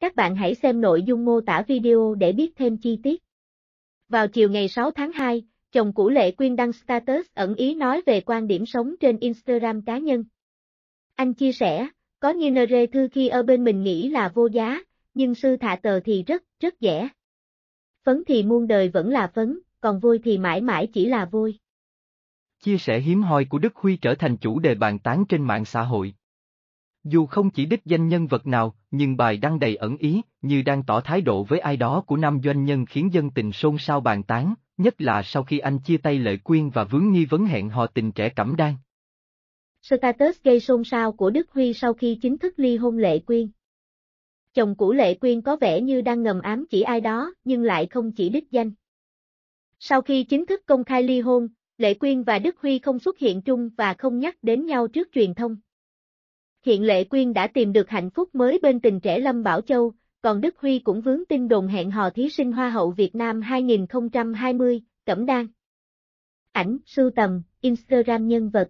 Các bạn hãy xem nội dung mô tả video để biết thêm chi tiết. Vào chiều ngày 6 tháng 2, chồng cũ Lệ Quyên đăng status ẩn ý nói về quan điểm sống trên Instagram cá nhân. Anh chia sẻ, có như nơ rê thư khi ở bên mình nghĩ là vô giá, nhưng sư thả tờ thì rất, rất dễ. Phấn thì muôn đời vẫn là phấn, còn vui thì mãi mãi chỉ là vui. Chia sẻ hiếm hoi của Đức Huy trở thành chủ đề bàn tán trên mạng xã hội. Dù không chỉ đích danh nhân vật nào, nhưng bài đăng đầy ẩn ý, như đang tỏ thái độ với ai đó của nam doanh nhân khiến dân tình xôn xao bàn tán, nhất là sau khi anh chia tay Lệ Quyên và vướng nghi vấn hẹn hò tình trẻ cẩm đan. Status gây xôn xao của Đức Huy sau khi chính thức ly hôn Lệ Quyên. Chồng cũ Lệ Quyên có vẻ như đang ngầm ám chỉ ai đó, nhưng lại không chỉ đích danh. Sau khi chính thức công khai ly hôn, Lệ Quyên và Đức Huy không xuất hiện chung và không nhắc đến nhau trước truyền thông. Hiện Lệ Quyên đã tìm được hạnh phúc mới bên tình trẻ Lâm Bảo Châu, còn Đức Huy cũng vướng tin đồn hẹn hò thí sinh Hoa hậu Việt Nam 2020, Cẩm Đan. Ảnh, sưu tầm, Instagram nhân vật.